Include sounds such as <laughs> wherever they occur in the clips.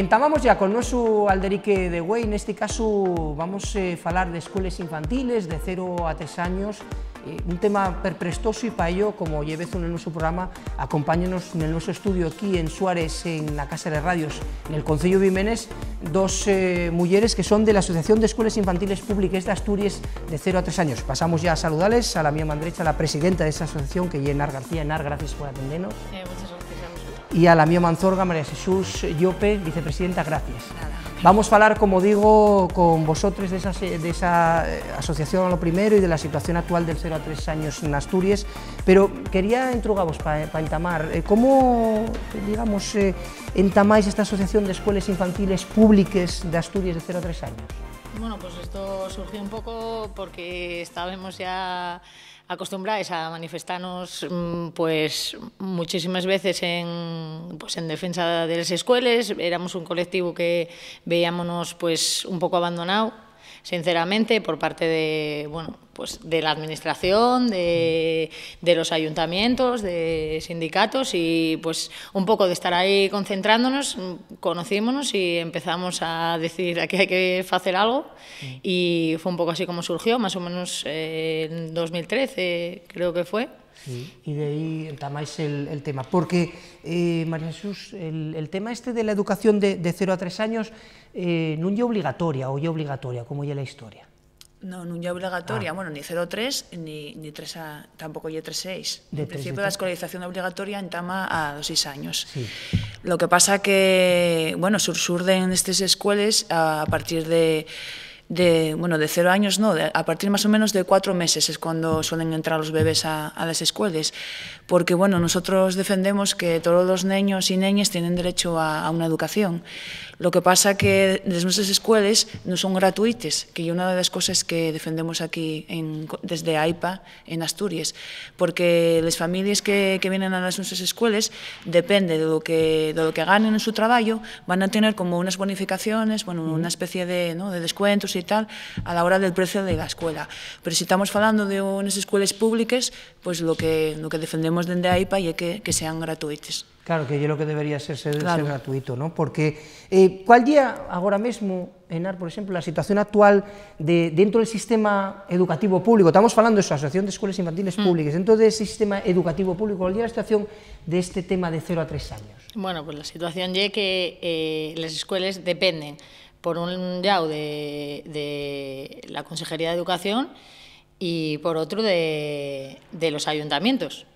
Entamamos ya con nuestro alderique de En este caso vamos eh, a hablar de escuelas infantiles de 0 a 3 años, eh, un tema perprestoso y para ello, como llevez en nuestro programa, acompáñenos en nuestro estudio aquí en Suárez, en la Casa de Radios, en el Concello de dos eh, mujeres que son de la Asociación de Escuelas Infantiles Públicas de Asturias de 0 a 3 años. Pasamos ya a saludarles a la mía mandrecha, la presidenta de esa asociación, que es Enar García. Enar, gracias por atendernos. Y a la mío manzorga María Jesús Llope, vicepresidenta, gracias. Vamos a hablar, como digo, con esa de esa eh, asociación a lo primero y de la situación actual del 0 a 3 años en Asturias, pero quería entrugaros para eh, entamar, eh, ¿cómo digamos, entamáis esta asociación de escuelas infantiles públicas de Asturias de 0 a 3 años? Bueno, pues esto surgió un poco porque estábamos ya Acostumbráis a manifestarnos mm, pues muchísimas veces en, pues, en defensa de las escuelas, éramos un colectivo que veíamos pues un poco abandonado sinceramente, por parte de, pues de la administración, de, los ayuntamientos, de sindicatos y pues un poco de estar ahí concentrándonos, conocímonos y empezamos a decir que hay que hacer algo mm. y fue un poco así como surgió, más o menos eh, en 2013 creo que fue. Y de ahí entamáis el, el tema. Porque, eh, María Jesús, el, tema este de la educación de, 0 a 3 años, eh, non é obligatoria ou é obligatoria, como é a historia? No, non é obligatoria, ah. bueno, ni 0-3, a ni, 3 a, tampouco é 3-6. En principio, la escolarización obligatoria entama a los 6 años. Lo que pasa que, bueno, sursurden estas escuelas a partir de de, bueno, de cero años no, a partir más o menos de cuatro meses es cuando suelen entrar los bebés a, las escuelas, porque bueno, nosotros defendemos que todos los niños y niñas tienen derecho a, una educación. Lo que pasa que las nuestras escuelas no son gratuitas, que una de las cosas que defendemos aquí desde AIPA en Asturias, porque las familias que, vienen a las nuestras escuelas depende de lo que, de lo que ganen en su trabajo... van a tener como unas bonificaciones, bueno, una especie de, ¿no? de descuentos y a la hora del precio de la escuela. Pero si estamos hablando de unas escuelas públicas, pues lo que, lo que defendemos desde AIPA es que, que sean gratuitas. Claro, que yo lo que debería ser, ser, gratuito, ¿no? Porque, eh, ¿cuál día ahora mismo Enar, por ejemplo, la situación actual de, dentro del sistema educativo público, estamos hablando de su Asociación de Escuelas Infantiles mm. Públicas, dentro del sistema educativo público, ¿cuál día la situación de este tema de 0 a 3 años? Bueno, pues la situación es que eh, las escuelas dependen por un lado de, la Consejería de Educación y por otro de los ayuntamientos.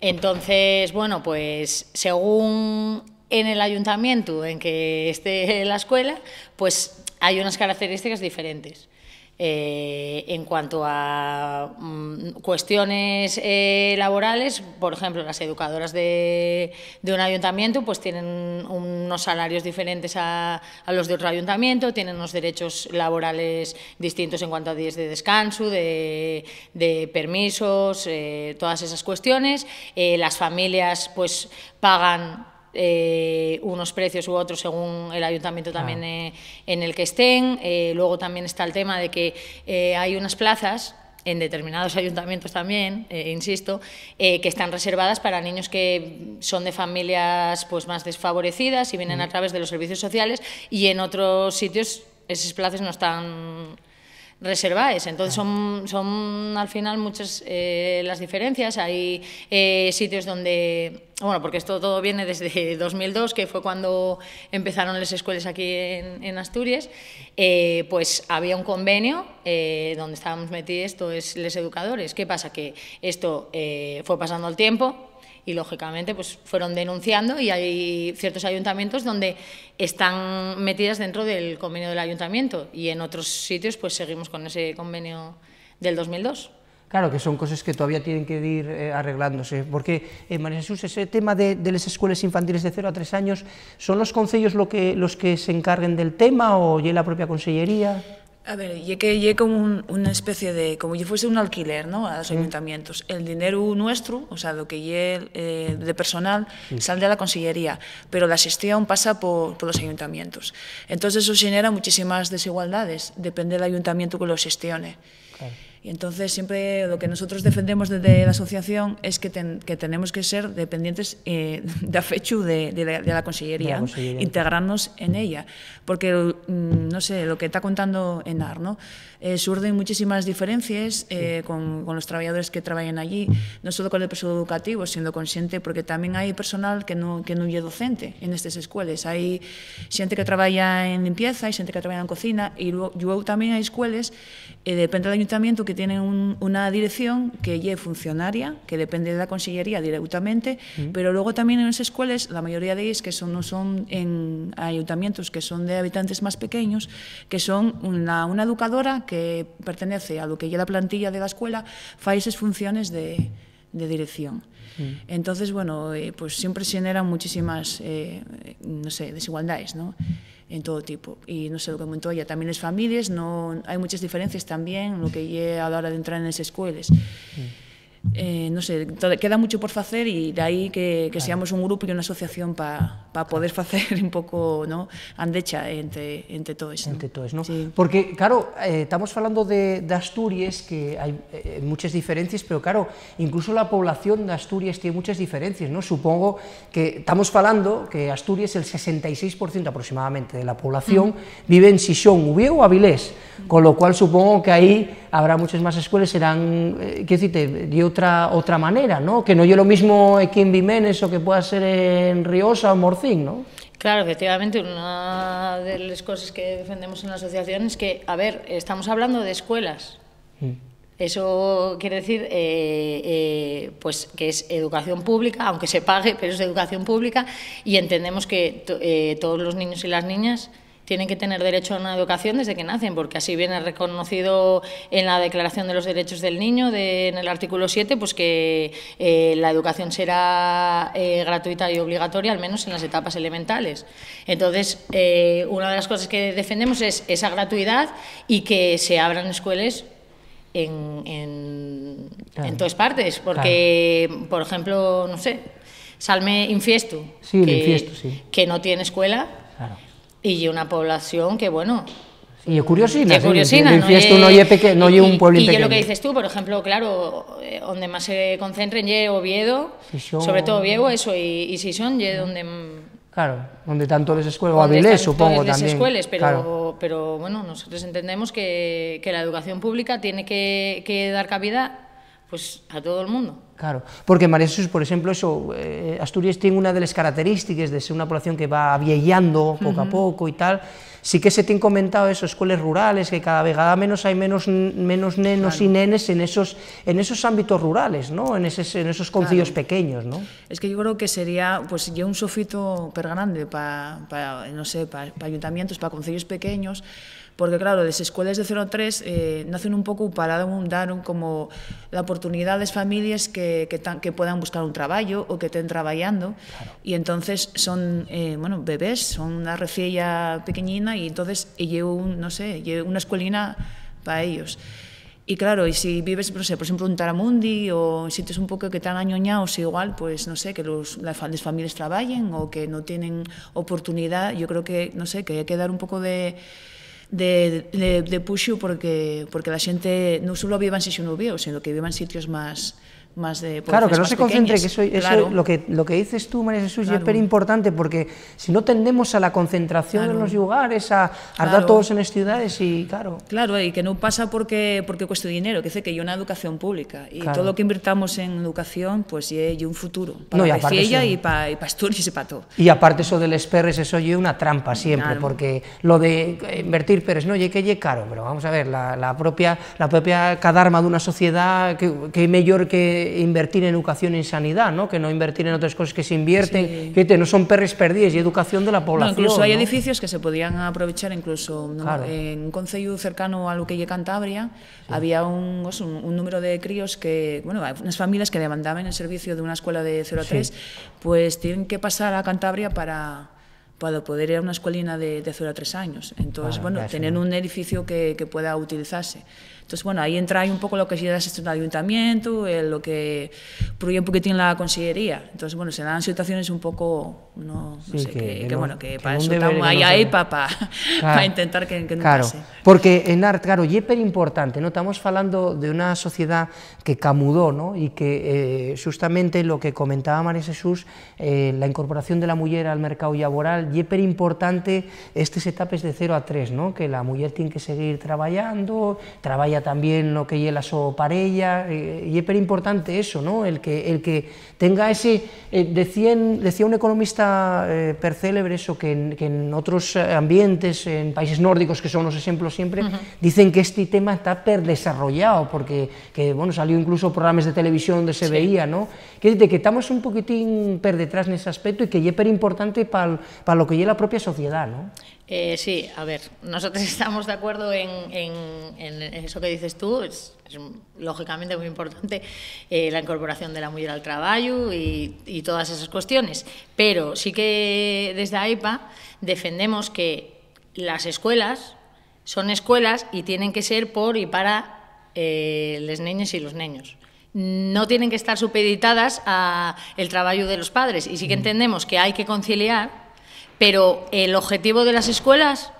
Entonces, bueno, pues según en el ayuntamiento en que esté la escuela, pues hay unas características diferentes. Eh, en cuanto a mm, cuestiones eh, laborales, por ejemplo, las educadoras de, un ayuntamiento pues tienen unos salarios diferentes a, los de otro ayuntamiento, tienen unos derechos laborales distintos en cuanto a días de descanso, de, permisos, eh, todas esas cuestiones. Eh, las familias pues pagan eh, unos precios u otros según el ayuntamiento también eh, en el que estén. Eh, luego también está el tema de que hay unas plazas en determinados ayuntamientos también, insisto, que están reservadas para niños que son de familias pues más desfavorecidas y vienen a través de los servicios sociales y en otros sitios esas plazas no están reserváis. Entonces son, al final muchas eh, las diferencias. Hay eh, sitios donde, bueno, porque esto todo viene desde 2002, <laughs> que fue cuando empezaron las escuelas aquí en, Asturias, eh, pues había un convenio donde estábamos metidos, esto es los educadores. ¿Qué pasa? Que esto fue pasando el tiempo, y lógicamente pues fueron denunciando y hay ciertos ayuntamientos donde están metidas dentro del convenio del ayuntamiento y en otros sitios pues seguimos con ese convenio del 2002. Claro, que son cosas que todavía tienen que ir eh, arreglándose, porque, en eh, María Jesús, ese tema de, las escuelas infantiles de 0 a 3 años, ¿son los concellos lo que, los que se encarguen del tema o ya la propia consellería? A ver, y que como una especie de, como si fuese un alquiler, ¿no? A los mm. ayuntamientos. El dinero nuestro, o sea, lo que llegue eh, de personal, mm. sale de la consellería, pero la gestión pasa por, por los ayuntamientos. Entonces eso genera muchísimas desigualdades, depende del ayuntamiento que lo gestione. Y entonces siempre lo que nosotros defendemos desde la asociación es que, que tenemos que ser dependientes eh, de afecho de, de, la consellería, integrarnos en ella. Porque, mm, no sé, lo que está contando Enar, ¿no? Eh, ...surden muchísimas diferencias eh, con, los trabajadores que trabajan allí, mm. no solo con el personal educativo, siendo consciente, porque también hay personal que no, que es docente en estas escuelas. Hay gente que trabaja en limpieza, hay gente que trabaja en cocina, y luego, también hay escuelas, eh, depende del ayuntamiento, que tienen una dirección que es funcionaria, que depende de la consellería directamente, mm. pero luego también en esas escuelas, la mayoría de ellas que son, no son en ayuntamientos, que son de habitantes más pequeños, que son una educadora que pertenece a lo que ya la plantilla de la escuela, faises funciones de, de dirección. Mm. Entonces, bueno, eh, pues siempre se generan muchísimas, eh, no sé, desigualdades, ¿no? en todo tipo. Y no sé lo que comentó ella, también las familias, no, hay muchas diferencias también lo que llega a la hora de entrar en las escuelas. Mm. Eh, no sé, queda mucho por hacer y de ahí que, seamos un grupo y una asociación para poder hacer un poco, no andecha entre, entre todos. Entre todos, ¿no? Porque, claro, eh, estamos hablando de, Asturias, que hay eh, muchas diferencias, pero claro, incluso la población de Asturias tiene muchas diferencias, ¿no? Supongo que estamos hablando que Asturias el 66% aproximadamente de la población vive en Sichón, Ubiego o Avilés, con lo cual supongo que ahí habrá muchas más escuelas, serán, eh, decirte, yo otra, otra manera, ¿no? Que no yo lo mismo en Vimenes o que pueda ser en Riosa o Morcín, ¿no? Claro, efectivamente, una de las cosas que defendemos en la asociación es que, a ver, estamos hablando de escuelas. Mm. Eso quiere decir eh, eh, pues que es educación pública, aunque se pague, pero es educación pública, y entendemos que eh, todos los niños y las niñas tienen que tener derecho a una educación desde que nacen, porque así viene reconocido en la Declaración de los Derechos del Niño, en el artículo 7, pues que eh, la educación será eh, gratuita y obligatoria, al menos en las etapas elementales. Entonces, eh, una de las cosas que defendemos es esa gratuidad y que se abran escuelas en, todas partes, porque, por ejemplo, no sé, Salme Infiesto, que, no tiene escuela y una población que, bueno, y es curiosina, y no, no, un pueblo y, yo lo que dices tú, por ejemplo, claro, eh, donde más se concentren ye Oviedo, sobre todo Oviedo, eso, y, y Sison, ye donde... Claro, donde tanto les escuelas, o Avilés, supongo también. escuelas pero, pero bueno, nosotros entendemos que, que la educación pública tiene que, que dar cabida pues, a todo el mundo. Claro, porque Jesús, por ejemplo, eso, eh, tiene una una de las características de ser una población que va viellando poco a poco y tal, sí que se tiene comentado eso, escuelas rurales, que cada vez vegada menos hay menos, menos nenos y nenes en esos, en esos ámbitos rurales, ¿no? en, esos, en esos concillos pequeños. ¿no? Es que yo creo que sería pues, un sofito per grande para, no sé, ayuntamientos, para concilios pequeños, porque claro, las escuelas de 03 eh, nacen un poco para dar un, como la oportunidad de familias que, que, puedan buscar un trabajo o que estén trabajando. y entonces son, eh, bueno, bebés, son una reciella pequeñina y entonces llevo un, no sé, una escuelina para ellos. Y claro, y si vives, no sé, por ejemplo, un Taramundi o sitios un poco que tan añoñados, igual, pues no sé, que los, las, las, familias trabajen o que no tienen oportunidad, yo creo que, no sé, que hay que dar un poco de, de, de, de puxo porque, porque la xente non só vivan viva non vio, sino que vivan en sitios máis Claro, que no se concentre, que eso, es lo, que, lo que dices tú, María Jesús, es súper importante, porque si no tendemos a la concentración en los lugares, a, a todos en las ciudades y claro... Claro, y que no pasa porque, porque cueste dinero, que dice que hay una educación pública, y todo lo que invirtamos en educación, pues y un futuro, para y aparte, ella y para y todo. Y aparte eso del esperes eso es una trampa siempre, porque lo de eh, invertir Pérez, no, y que es caro, pero vamos a ver, la, propia, la propia cadarma de una sociedad que, que mejor que invertir en educación y en sanidad, ¿no? que no invertir en otras cosas que se invierten, que no son perres perdidas y educación de la población. incluso hay edificios que se podían aprovechar, incluso en un concello cercano a lo que es Cantabria, había pues, un, número de críos que, bueno, unas familias que demandaban el servicio de una escuela de 0 a 3, pues tienen que pasar a Cantabria para poder ir a una escuelina de, 0 a 3 años. Entonces, ah, bueno, tener un edificio que, que pueda utilizarse. Entonces, bueno, ahí entra ahí un poco lo que es la gestión del ayuntamiento, eh, lo que prohíbe un poquitín la consellería. Entonces, bueno, se dan situaciones un poco, no, sé, que, bueno, que, para eso estamos ahí, ahí para, <laughs> intentar que, que no claro, porque en Art, claro, y importante, ¿no? estamos hablando de una sociedad que camudó, ¿no? y que eh, justamente lo que comentaba María Jesús, eh, la incorporación de la mujer al mercado laboral, y importante estas etapas de 0 a 3, ¿no? que la mujer tiene que seguir trabajando, trabaja también lo que hiela la so parella, eh, y es importante eso, ¿no? el, que, el que tenga ese, de eh, decía, decía, un economista eh, per célebre eso, que en, que en, otros ambientes, en países nórdicos que son los ejemplos siempre, dicen que este tema está perdesarrollado desarrollado, porque que, bueno, salió incluso programas de televisión donde se veía, ¿no? que, que estamos un poquitín per detrás en ese aspecto y que es per importante para lo que ye la propia sociedad. ¿no? Eh, sí, a ver, nosotros <laughs> estamos de acuerdo en, eso que dices tú, es, lógicamente muy importante eh, la incorporación de la mujer al trabajo y, todas esas cuestiones, pero sí que desde AIPA defendemos que las escuelas son escuelas y tienen que ser por y para eh, las niñas y los niños no tienen que estar supeditadas a el trabajo de los padres y sí que entendemos que hay que conciliar pero el objetivo de las escuelas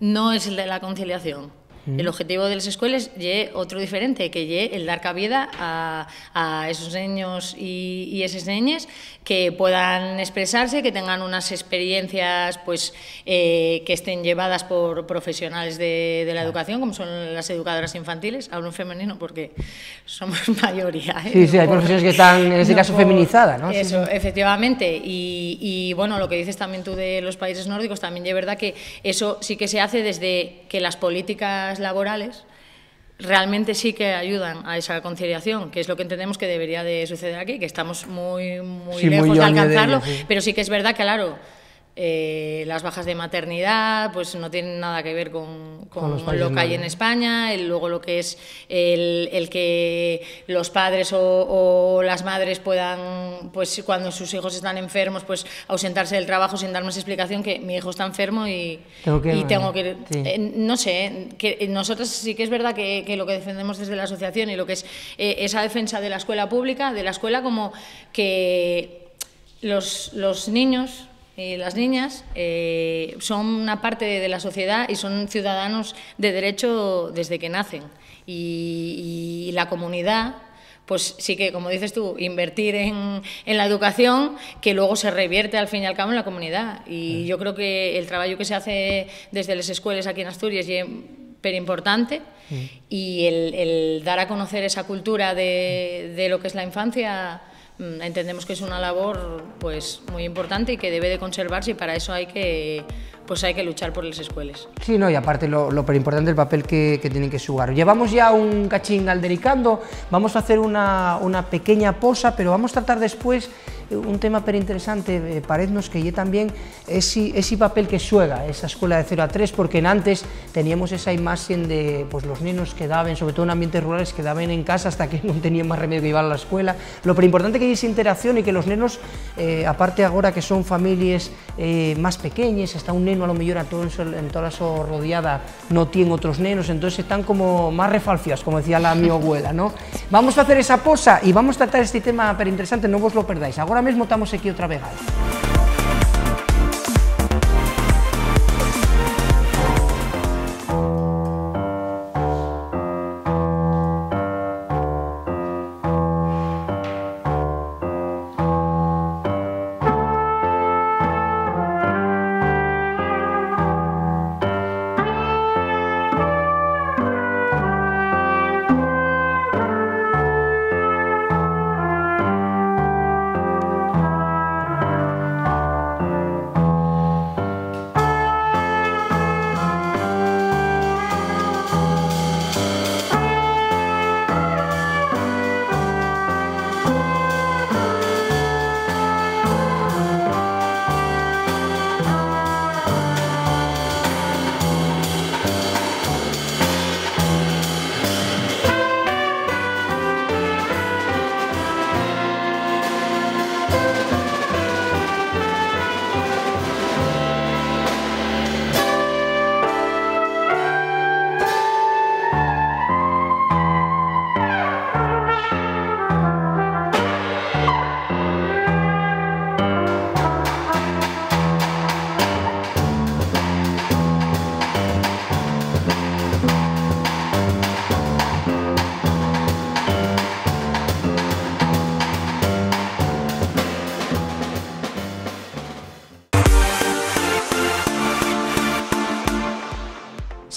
no es el de la conciliación. El mm. objetivo de las escuelas es otro diferente, que es el dar cabida a, a esos niños y, y, esas niñas que puedan expresarse, que tengan unas experiencias pues eh, que estén llevadas por profesionales de, de la educación, como son las educadoras infantiles, hablo en femenino porque somos <laughs> mayoría. ¿eh? Sí, sí, hay profesiones que están en este caso feminizadas, ¿no? Eso, efectivamente. Y, y bueno, lo que dices también tú de los países nórdicos, también es verdad que eso sí que se hace desde que las políticas laborales, realmente sí que ayudan a esa conciliación, que es lo que entendemos que debería de suceder aquí, que estamos muy, muy lejos de alcanzarlo, pero sí que es verdad que, claro, eh, las bajas de maternidad, pues no tienen nada que ver con, lo que hay en España, luego lo que es el, que los padres o, las madres puedan, pues cuando sus hijos están enfermos, pues ausentarse del trabajo sin dar más explicación que mi hijo está enfermo y tengo que... Eh, no sé, eh, que nosotros sí que es verdad que, lo que defendemos desde la asociación y lo que es esa defensa de la escuela pública, de la escuela como que los niños eh, las niñas eh, son una parte de, la sociedad y son ciudadanos de derecho desde que nacen. y, la comunidad pues sí que, como dices tú, invertir en, en, la educación que luego se revierte al fin y al cabo en la comunidad. Y yo creo que el trabajo que se hace desde las escuelas aquí en Asturias es súper importante y el, el, dar a conocer esa cultura de, de, lo que es la infancia Mm, entendemos que es una labor pues muy importante y que debe de conservarse y para eso hay que pues hay que luchar por las escuelas. Sí, no, y aparte lo, lo importante el papel que, que, tienen que jugar. Llevamos ya un cachín aldericando, vamos a hacer una, una pequeña posa, pero vamos a tratar después eh, un tema pero interesante, eh, que ya también ese, ese papel que suega... esa escuela de 0 a 3, porque en antes teníamos esa imagen de pues, los niños que daban... sobre todo en ambientes rurales, ...que daban en casa hasta que <laughs> no tenían más remedio que llevar a la escuela. Lo pero importante que hay esa interacción ...y que los niños... Eh, aparte ahora que son familias eh, ...más pequeñas, está un neno a lo mejor a en toda su rodeada no tiene otros nenos, entonces están como más refalfias, como decía la mi <laughs> abuela, ¿no? Vamos a hacer esa posa y vamos a tratar este tema pero interesante, no vos lo perdáis. ahora mismo estamos aquí otra vez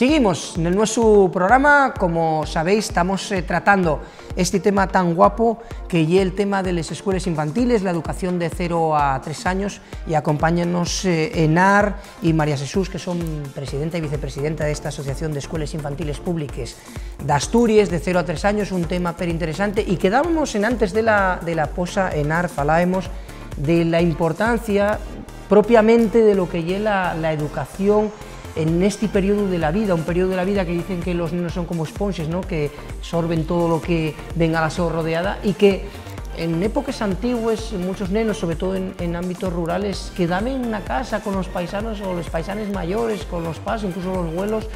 Seguimos en el nuestro programa, como sabéis, estamos eh, tratando este tema tan guapo que es el tema de las escuelas infantiles, la educación de 0 a 3 años y acompáñanos eh, Enar y María Jesús, que son presidenta y vicepresidenta de esta Asociación de Escuelas Infantiles Públicas de Asturias, de 0 a 3 años, un tema pero interesante y quedábamos en antes de la, de la posa Enar, falábamos de la importancia propiamente de lo que es la, la educación en este periodo de la vida, un periodo de la vida que dicen que los niños son como esponjes, ¿no? que sorben todo lo que venga a la su rodeada y que en épocas antiguas muchos nenos, sobre todo en, ámbitos rurales, quedaban en una casa con los paisanos o los paisanes mayores, con los padres, incluso los abuelos,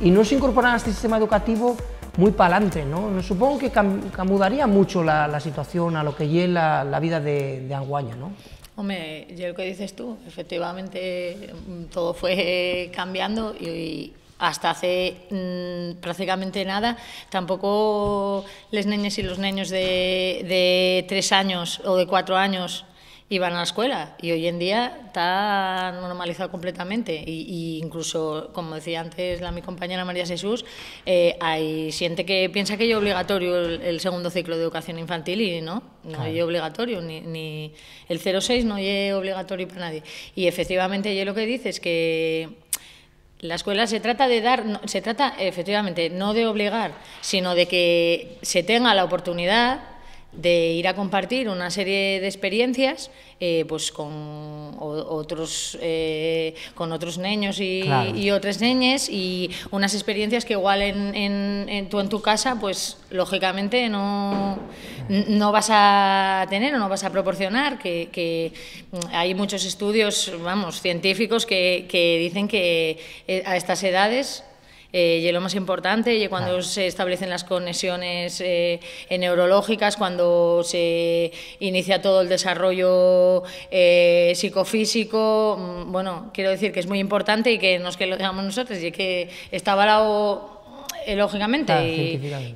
y no se incorporaban a este sistema educativo muy pa'lante, ¿no? Supongo que cambiaría mucho la, situación a lo que llega la, vida de, de ¿no? Hombre, yo lo que dices tú, efectivamente mm, todo fue cambiando y, hasta hace mm, prácticamente nada, tampoco las niñas y los niños de, de tres años o de cuatro años iban a la escuela y hoy en día está normalizado completamente y, incluso como decía antes la mi compañera María Jesús eh, hay que piensa que es obligatorio el, segundo ciclo de educación infantil y no no es obligatorio ni, ni el 06 no es obligatorio para nadie y efectivamente yo lo que dices es que la escuela se trata de dar, se trata efectivamente no de obligar, sino de que se tenga la oportunidad de ir a compartir una serie de experiencias eh, pues con otros eh, con otros niños y, otras niñas y unas experiencias que igual en, en, tú en tu casa pues lógicamente no, no vas a tener o no vas a proporcionar que, que hay muchos estudios vamos científicos que, que dicen que eh, a estas edades eh, y lo más importante, y cuando se establecen las conexiones eh, neurológicas, cuando se inicia todo el desarrollo eh, psicofísico, mm, bueno, quiero decir que es muy importante y que no es que lo digamos nosotros, y que está avalado lógicamente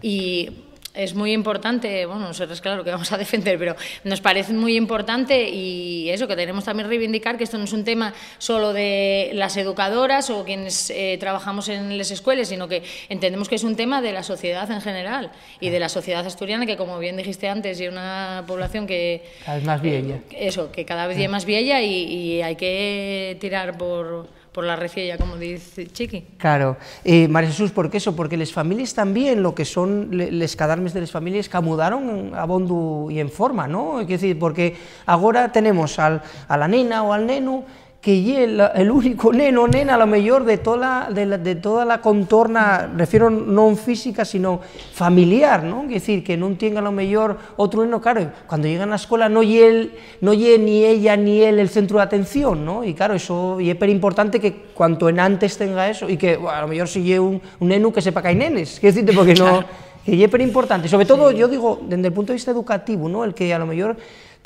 es muy importante, bueno, nosotros claro que vamos a defender, pero nos parece muy importante y eso, que tenemos también reivindicar que esto no es un tema solo de las educadoras o quienes eh, trabajamos en las escuelas, sino que entendemos que es un tema de la sociedad en general y de la sociedad asturiana, que como bien dijiste antes, es una población que... Cada vez más eh, vieja. eso, que cada vez es más vieja y, y hay que tirar por por la reciella, como dice Chiqui. Claro. Eh, María Jesús, por qué eso? Porque las familias también, lo que son ...los cadáveres de las familias, camudaron a bondu y en forma, ¿no? Es decir, porque ahora tenemos al, a la nena o al neno que el, el único <laughs> neno nena, a lo mejor de toda la, de, toda la contorna, refiero no física, sino familiar, ¿no? Es decir, que no tenga a lo mejor otro neno, claro, cuando llegan a la escuela no y él, no y ni ella ni él el centro de atención, ¿no? Y claro, eso y es súper importante que cuanto en antes tenga eso, y que a lo mejor si lleve un, un neno que sepa que hay nenes, que decirte, porque no... <laughs> es súper importante, sobre todo yo digo desde el punto de vista educativo, ¿no? El que a lo mejor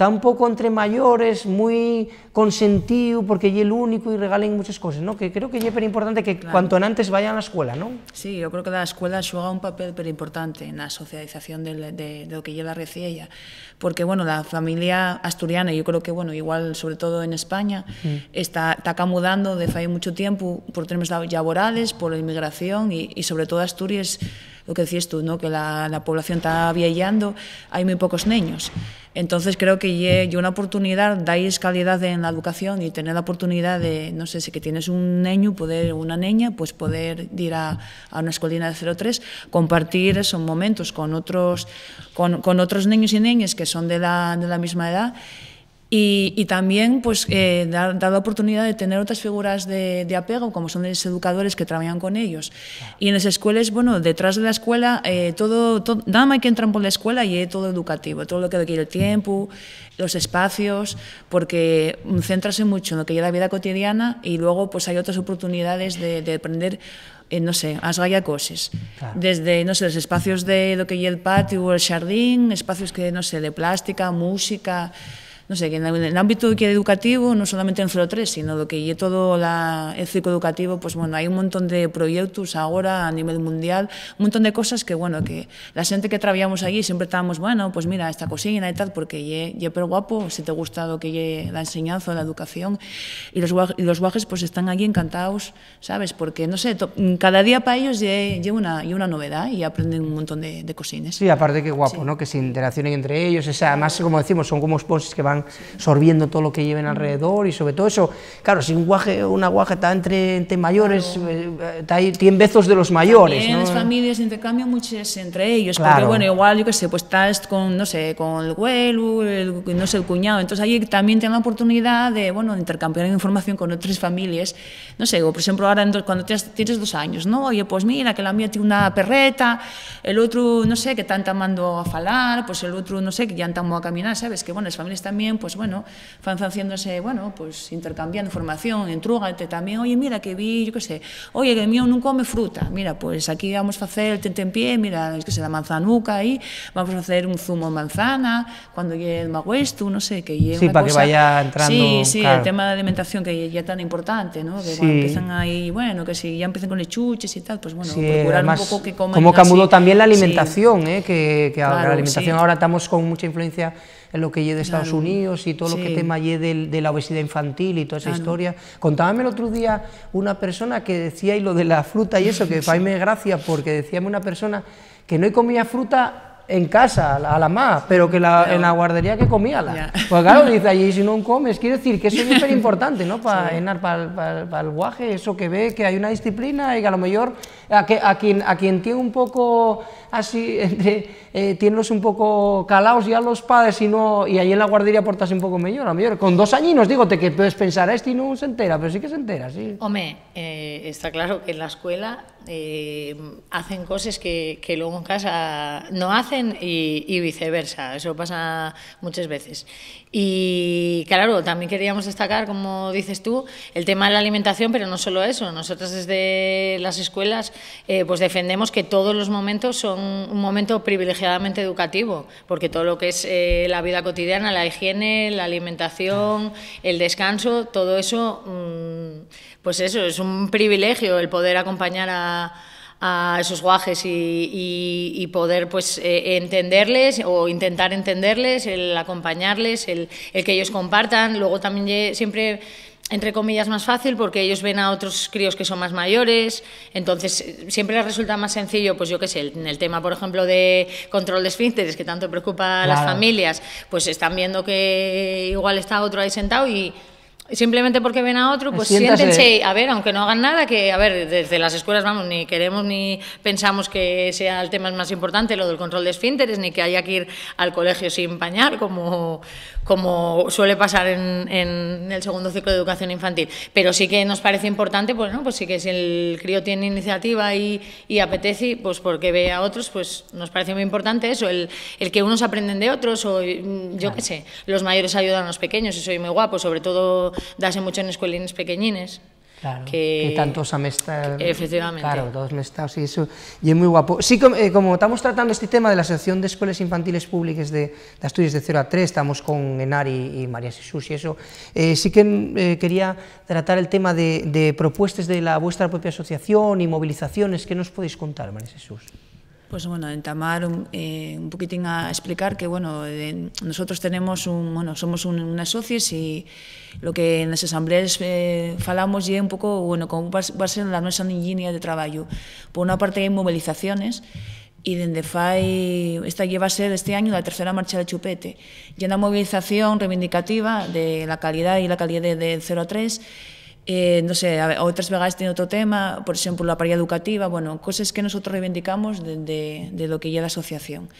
un poco entre mayores, muy consentido, porque es el único y regalen muchas cosas, ¿no? que creo que es importante que cuanto antes vayan la escuela, ¿no? Sí, yo creo que la escuela juega un papel pero importante en la socialización de, de, que lleva recién ella porque bueno, la familia asturiana, yo creo que bueno, igual sobre todo en España, está, está desde de hace mucho tiempo por temas laborales, por la inmigración y sobre todo Asturias lo que decías tú, ¿no? que la, población está viajando, hay muy pocos niños. Entonces creo que hay una oportunidad, dais calidad en la educación y tener la oportunidad de, no sé, si que tienes un niño, poder, una niña, pues poder ir a, a una escolina de 03, compartir esos momentos con otros, con, con otros niños y niñas que son de la, de la misma edad y, también pues, eh, dar, la oportunidad de tener otras figuras de, apego, como son los educadores que trabajan con ellos. Y en las escuelas, bueno, detrás de la escuela, eh, todo, nada más que entran por la escuela y es todo educativo, todo lo que requiere el tiempo, los espacios, porque centrarse mucho en lo que es la vida cotidiana y luego pues hay otras oportunidades de, aprender eh, no sé, as cosas, Desde, no sé, los espacios de lo que hay el patio o el jardín, espacios que, no sé, de plástica, música, ...no sé, que en ámbito que educativo, ...no solamente en 0-3... sino lo que lleve todo la, el ciclo educativo, pues bueno, hay un montón de proyectos... ...ahora a nivel mundial, un montón de cosas que, bueno, que la gente que trabajamos allí ...siempre estábamos, bueno, pues mira, esta cocina y tal, porque lleve pero guapo, si te gusta gustado que lleve la enseñanza, la educación, y los, y los guajes pues están allí encantados, sabes, porque, no sé... cada día para ellos lle, una, y una novedad ...y aprenden un montón de, de Sí, aparte que guapo, ¿no? Que se interaccionen entre ellos, o sea, además, como decimos, son como esposos que van sorbiendo todo lo que lleven alrededor y sobre todo eso, claro, si un guaje, una guaje está entre, entre mayores, eh, está ahí, cien bezos de los mayores. las familias intercambio muchas entre ellos, porque bueno, igual yo qué sé, pues estás con, no sé, con el huelo no sé, el cuñado, entonces ahí también tienes la oportunidad de, bueno, intercambiar información con otras familias, no sé, o por ejemplo ahora cuando tienes dos años, ¿no? Oye, pues mira, que la mía tiene una perreta, el otro, no sé, que están tamando a falar, pues el otro, no sé, que ya estamos a caminar, ¿sabes? Que bueno, las familias también pues bueno, fans haciéndose, bueno, pues intercambiando información, entrúgate también oye, mira que vi, yo qué sé, oye, que mío no come fruta, mira, pues aquí vamos a hacer el pie mira, es que se da manzanuca ahí, vamos a hacer un zumo de manzana, cuando llegue el magüesto, no sé, que llegue, sí, para que vaya entrando... Sí, sí, el tema de alimentación que ya tan importante, ¿no? Que empiezan ahí, bueno, que si ya empiezan con lechuches y tal, pues bueno, procurar un poco que coman Como cambió también la alimentación, ¿eh? Que, la alimentación ahora estamos con mucha influencia en lo que lle de Estados Unidos y todo lo que tema lle de, la obesidad infantil y toda esa historia. Contábame el otro día una persona que decía, y lo de la fruta y eso, que sí. <laughs> me gracia, porque decíame una persona que no comía fruta en casa, a la más, pero que la, en la guardería que comía la. Pues claro, dice allí, si no comes, quiere decir que eso es súper <laughs> importante, ¿no? Para enar para el guaje, eso que ve, que hay una disciplina y que a lo mejor que, a, quien, a quien tiene un poco así, entre, eh, un poco calaos ya los padres y no, y ahí en la guardería portas un poco mejor, a mejor. Con dos añinos, te que puedes pensar, ah, esto y no se entera, pero sí que se entera, sí. Hombre, eh, está claro que en la escuela eh, hacen cosas que, luego en casa no hacen y viceversa, eso pasa muchas veces. Y claro, también queríamos destacar, como dices tú, el tema de la alimentación, pero no solo eso. Nosotros desde las escuelas eh, pues defendemos que todos los momentos son un momento privilegiadamente educativo, porque todo lo que es eh, la vida cotidiana, la higiene, la alimentación, el descanso, todo eso, mm, pues eso, es un privilegio el poder acompañar a a esos guajes y, poder pues eh, entenderles o intentar entenderles, el acompañarles, el, que ellos compartan. Luego también siempre entre comillas, más fácil porque ellos ven a otros críos que son más mayores, entonces eh, siempre les resulta más sencillo, pues yo qué sé, en el tema, por ejemplo, de control de esfínteres, que tanto preocupa a las familias, pues están viendo que igual está otro ahí sentado y simplemente porque ven a otro, pues siéntense, a ver, aunque no hagan nada, que, a ver, desde las escuelas, vamos, ni queremos ni pensamos que sea el tema más importante, lo del control de esfínteres, ni que haya que ir al colegio sin pañal, como, como suele pasar en, el segundo ciclo de educación infantil. Pero sí que nos parece importante, pues, ¿no? pues sí que si el crío tiene iniciativa y, y apetece, pues porque ve a otros, pues nos parece muy importante eso, el, el que unos aprenden de otros, o yo qué sé, los mayores ayudan a los pequeños, eso soy muy guapo, sobre todo dase mucho en escuelines pequeñines. Claro, que, tantos han estado... Efectivamente. Claro, todos y eso, y es muy guapo. Sí, eh, como, estamos tratando este tema de la Asociación de Escuelas Infantiles Públicas de, de Asturias de 0 a 3, estamos con Enari y, María Jesús y eso, eh, sí que eh, quería tratar el tema de, propuestas de la vuestra propia asociación y movilizaciones, ¿qué nos podéis contar, María Jesús? Pues bueno, entamar un, eh, un poquitín a explicar que bueno, nosotros tenemos un, bueno, somos un, unas socias y lo que en las asambleas eh, falamos ya un poco, bueno, como va, a ser la nueva línea de trabajo. Por una parte hay movilizaciones, y de fai esta lleva a ser este año la tercera marcha de Chupete y una movilización reivindicativa de la calidad y la calidad del 0 a 3 eh, no sé, otras outras tienen otro tema, por ejemplo, la paridad educativa, bueno, cosas que nosotros reivindicamos de, lo que lle la asociación.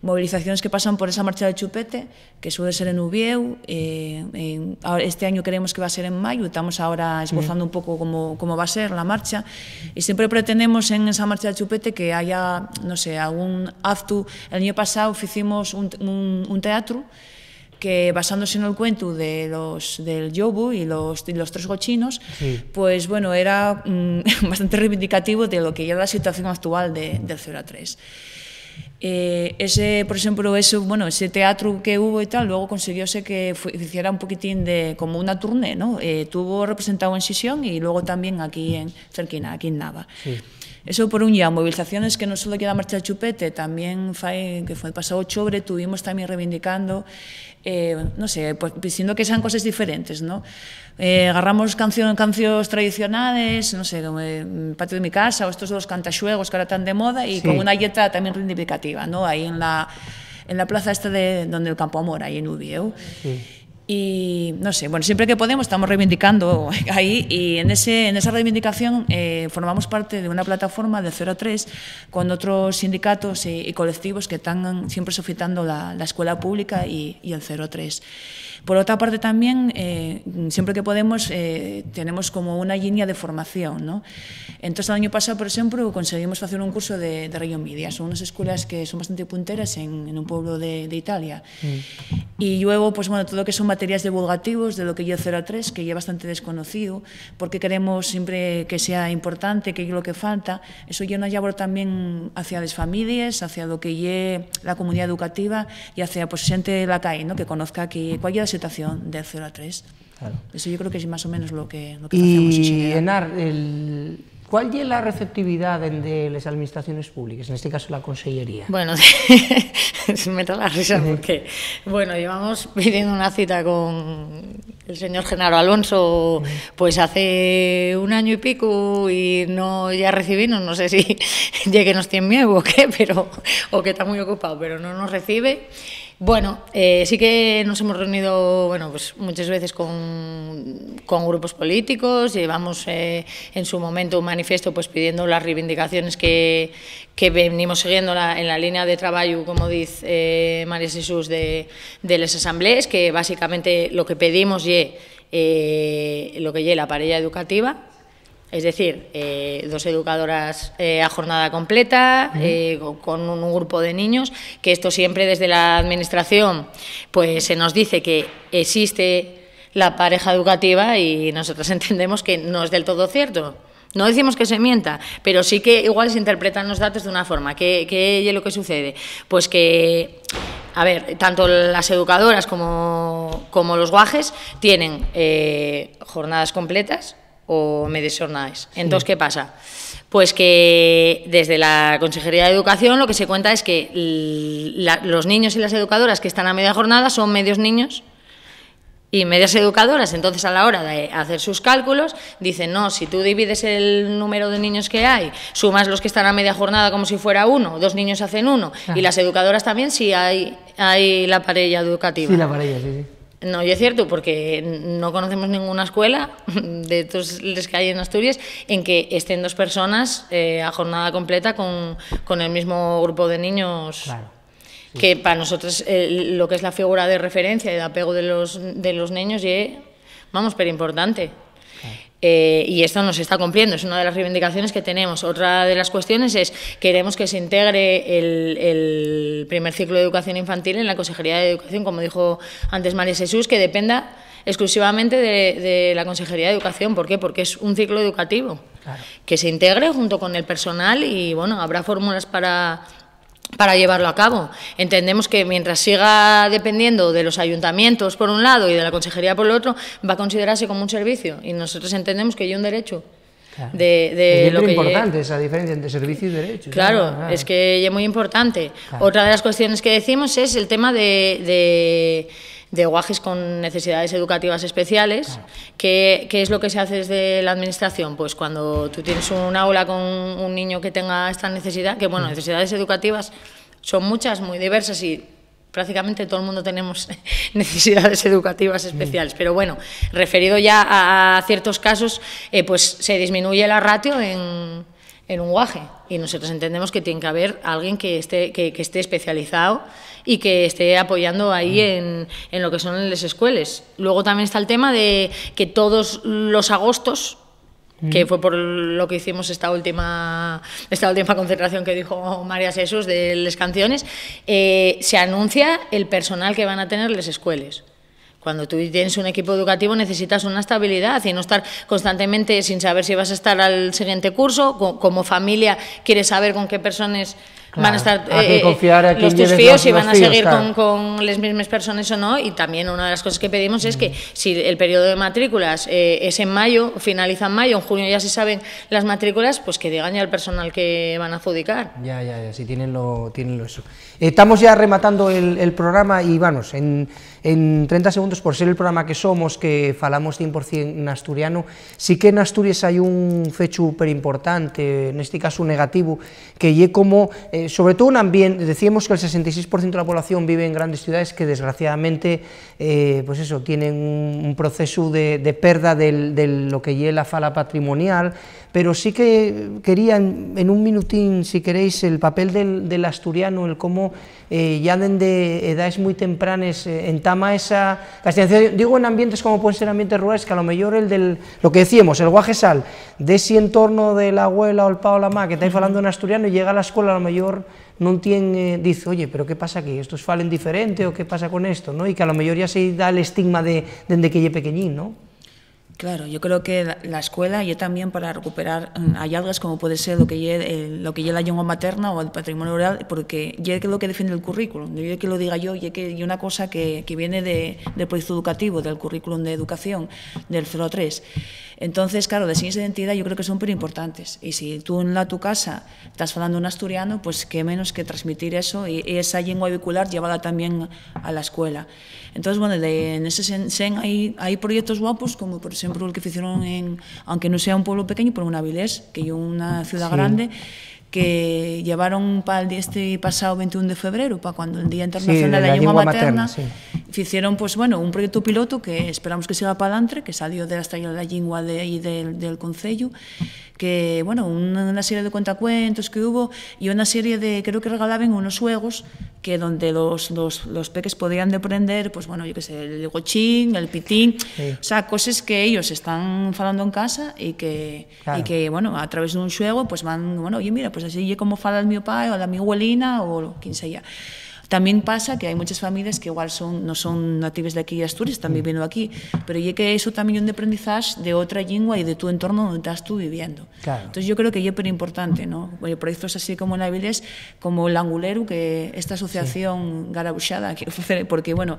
Movilizaciones que pasan por esa marcha de chupete, que suele ser en Ubieu, eh, este año creemos que va a ser en Mayo, estamos ahora esbozando un poco cómo va a ser la marcha, Y siempre pretendemos en esa marcha de chupete que haya, no sé, algún acto. El año pasado hicimos un teatro, que basándose en el cuento de los, del Yobu y los, los tres Gochinos, pues bueno, era mm, <laughs> bastante reivindicativo de lo que era la situación actual de, del 0 a 3. ese, por ejemplo, ese, bueno, ese teatro que hubo y tal, luego consiguióse que hiciera un poquitín de, como una tournée, ¿no? Eh, tuvo representado en Sisión y luego también aquí en Cerquina, aquí en Nava. Eso por un día, movilizaciones que no solo queda marcha de chupete, también que fue el pasado octubre, tuvimos también reivindicando eh, no sé, pues, sino que sean cosas diferentes, ¿no? Eh, agarramos canciones tradicionales, no sé, eh, el patio de mi casa o estos dos cantashuegos que ahora están de moda y con una dieta también reivindicativa, ¿no? Ahí en la, en la plaza esta de donde el Campo Amor, ahí en Ubieu. Y no sé, bueno, siempre que podemos estamos reivindicando <laughs> ahí y en, ese, en esa reivindicación eh, formamos parte de una plataforma de 03 con otros sindicatos y, colectivos que están siempre sofitando la, la, escuela pública y, el 03 Por otra parte también, eh, siempre que podemos, eh, tenemos como una línea de formación. ¿no? Entonces, el año pasado, por ejemplo, conseguimos hacer un curso de, de Media. Son unas escuelas que son bastante punteras en, un pueblo de, Italia. Mm. Y luego, pues bueno, todo lo que son materias divulgativos de lo que yo 3, que ya bastante desconocido, porque queremos siempre que sea importante, que es lo que falta. Eso yo una llevo también hacia las familias, hacia lo que lle la comunidad educativa y hacia pues gente de la calle, ¿no? que conozca que cuál es la situación del 0 a 3. Eso yo creo que es más o menos lo que, lo hacemos. el ¿Cuál es la receptividad de las administraciones públicas, en este caso la Consellería? Bueno, <laughs> se me da la risa porque, bueno, llevamos pidiendo una cita con el señor Genaro Alonso pues hace un año y pico y no ya recibimos, no sé si ya <laughs> que nos tiene miedo o qué, pero, o que está muy ocupado, pero no nos recibe. Bueno, eh, sí que nos hemos reunido bueno, pues muchas veces con, grupos políticos, llevamos eh, en su momento un manifiesto pues, pidiendo las reivindicaciones que, venimos siguiendo en la línea de trabajo, como dice eh, María Jesús, de, las asambleas, que básicamente lo que pedimos es eh, lo que es la pareja educativa, es decir, eh, dos educadoras eh, a jornada completa, eh, con un grupo de niños, que esto siempre desde la Administración pues se nos dice que existe la pareja educativa y nosotros <laughs> entendemos que no es del todo cierto. No decimos que se mienta, pero sí que igual se interpretan los datos de una forma. ¿Qué, es lo que sucede? Pues que a ver, tanto las educadoras como, los guajes tienen jornadas completas o me jornadas. Entonces, ¿qué pasa? Pues que desde la Consejería de Educación lo que se cuenta es que los niños y las educadoras que están a media jornada son medios niños y medias educadoras. Entonces, a la hora de hacer sus cálculos, dicen, no, si tú divides el número de niños que hay, sumas los que están a media jornada como si fuera uno, dos niños hacen uno, y las educadoras también, si hay, hay la parella educativa. Sí, la sí, sí. No, y es cierto, porque no conocemos ninguna escuela <laughs> de todos los que hay en Asturias en que estén dos personas eh, a jornada completa con, el mismo grupo de niños. Que para nosotros lo que es la figura de referencia y de apego de los, de los niños y, vamos, pero importante. Eh, y esto nos está cumpliendo, es una de las reivindicaciones que tenemos. Otra de las cuestiones es queremos que se integre el, primer ciclo de educación infantil en la Consejería de Educación, como dijo antes María Jesús, que dependa exclusivamente de, la Consejería de Educación. ¿Por qué? Porque es un ciclo educativo que se integre junto con el personal y bueno, habrá fórmulas para para llevarlo a cabo. Entendemos que mientras siga dependiendo de los ayuntamientos por un lado y de la consejería por el otro, va a considerarse como un servicio y nosotros entendemos que hay un derecho. Claro. es lo que importante esa diferencia entre servicio y derecho. Claro, es que es muy importante. Otra de las cuestiones que decimos es el tema de de guajes con necesidades educativas especiales. ¿Qué, es lo que se hace desde la administración? Pues cuando tú tienes un aula con un niño que tenga esta necesidad, que bueno, mm. necesidades educativas son muchas, muy diversas y prácticamente todo el mundo tenemos <laughs> necesidades educativas especiales, pero bueno, referido ya a ciertos casos, eh, pues se disminuye la ratio en, en un guaje y nosotros entendemos que tiene que haber alguien que esté, especializado y que esté apoyando ahí mm. en, lo que son las escuelas. Luego también está el tema de que todos los agostos mm. que fue por lo que hicimos esta última, esta última concentración que dijo María Jesús de las canciones, eh, se anuncia el personal que van a tener las escuelas. Cuando tú tienes un equipo educativo necesitas una estabilidad y no estar constantemente sin saber si vas a estar al siguiente curso. Como familia quieres saber con qué personas van a estar eh, confiar a eh, los tus fíos si van a seguir con, las mismas personas o no. Y también una de las cosas que pedimos es que mm. si el periodo de matrículas eh, es en mayo, finaliza en mayo, en junio ya se saben las matrículas, pues que digan ya al personal que van a adjudicar. Ya, ya, ya, si tienen lo, tienen eso. Estamos ya rematando el, el programa y vamos, en en 30 segundos, por ser el programa que somos, que falamos 100% en asturiano, sí que en Asturias hay un fecho en este caso negativo, que lle como, eh, sobre todo un ambiente, decíamos que el 66% de la población vive en grandes ciudades que desgraciadamente, eh, pues eso, tienen un, proceso de, perda de lo que lle la fala patrimonial, pero sí que quería en, un minutín, si queréis, el papel del, asturiano, el cómo eh, ya desde edades muy tempranas eh, entama esa castellanización. Digo en ambientes como pueden ser ambientes rurales, que a lo mejor el del, lo que decíamos, el guajesal, de ese entorno de la abuela o el pao o la ma, que estáis hablando en asturiano, y llega a la escuela a lo mejor no tiene, dice, oye, pero qué pasa aquí, estos falen diferente, o qué pasa con esto, ¿no? y que a lo mejor ya se da el estigma de, dende que lle pequeñín, ¿no? Claro, yo creo que la escuela, y también para recuperar mm, hallazgos como puede ser lo que lleva eh, lo que la lengua materna o el patrimonio oral, porque yo que lo que define el currículum, yo que lo diga yo, y que una cosa que, que viene de, del proyecto educativo, del currículum de educación, del 03. Entonces, claro, de señas de identidad yo creo que son muy importantes. Y si tú en la tu casa estás hablando un asturiano, pues qué menos que transmitir eso y, esa lengua vehicular llevada también a la escuela. Entonces, bueno, en ese sen, hay, hay proyectos guapos como por ejemplo el que hicieron en, aunque no sea un pueblo pequeño, pero en Avilés, que es una ciudad grande, que llevaron para el día este pasado 21 de febrero, para cuando el Día Internacional de la, Lengua, Materna, hicieron pues bueno un proyecto piloto que esperamos que siga para adelante, que salió de la Estrella de la Lengua de del, del Concello, que bueno, una, serie de cuentacuentos que hubo y una serie de, creo que regalaban unos juegos que donde los, los, los peques podían deprender, pues bueno, yo que sé, el gochín, el pitín, sí. o sea, cosas que ellos están falando en casa y que, claro. y que bueno, a través de un xuego, pues van, bueno, oye, mira, pues así como fala el meu pai o la mi abuelina o quien sea. También pasa que hay muchas familias que igual son, no son nativas de aquí de Asturias, están mm. viviendo aquí, pero ya que eso también es un aprendizaje de otra lengua y de tu entorno donde estás tú viviendo. Entonces yo creo que es súper importante, ¿no? Bueno, proyectos así como en Áviles como el Angulero, que esta asociación garabuchada porque bueno,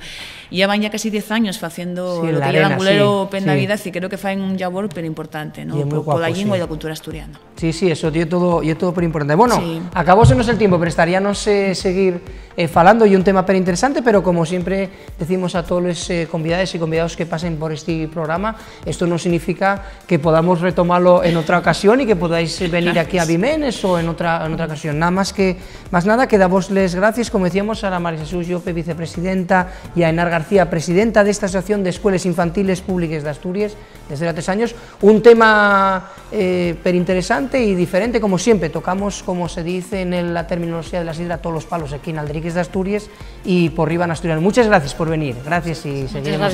llevan ya casi 10 años haciendo lo que el Angulero Navidad y creo que fue un labor pero importante, ¿no? Por, la lengua y la cultura asturiana. Sí, sí, eso yo todo, yo todo por importante. Bueno, nos el tiempo, pero estaría no sé seguir eh, y un tema per interesante, pero como siempre decimos a todos los eh, convidados y convidados que pasen por este programa, esto no significa que podamos retomarlo en otra ocasión y que podáis eh, venir aquí a Vimenes o en otra, en otra ocasión. Nada más que, más nada, que les gracias, como decíamos, a la María Jesús Llope, vicepresidenta, y a Enar García, presidenta de esta Asociación de Escuelas Infantiles Públicas de Asturias, desde hace tres años. Un tema eh, interesante y diferente, como siempre, tocamos, como se dice en la terminología de la sidra, todos los palos aquí en Aldriques de Asturias y por en Asturiano. Muchas gracias por venir, gracias y seguimos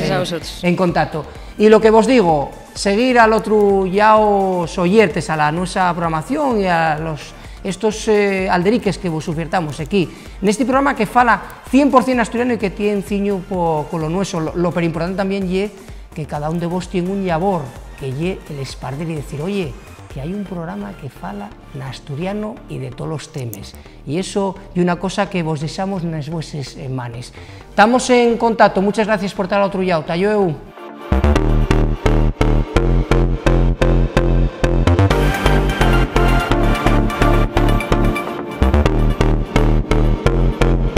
en, contacto. Y lo que vos digo, seguir al otro ya os oyertes a la nuestra programación y a los estos eh, alderiques que vos ofertamos aquí, En este programa que fala 100% asturiano y que tiene ciño con lo nuestro, lo, pero importante también ye que cada uno de vos tiene un llavor, que ye el espardel y decir, oye, que hay un programa que fala en asturiano y de todos los temas. Y eso y una cosa que vos en nas vuestras eh, manes. Estamos en contacto. Muchas gracias por estar otro Tallo eu.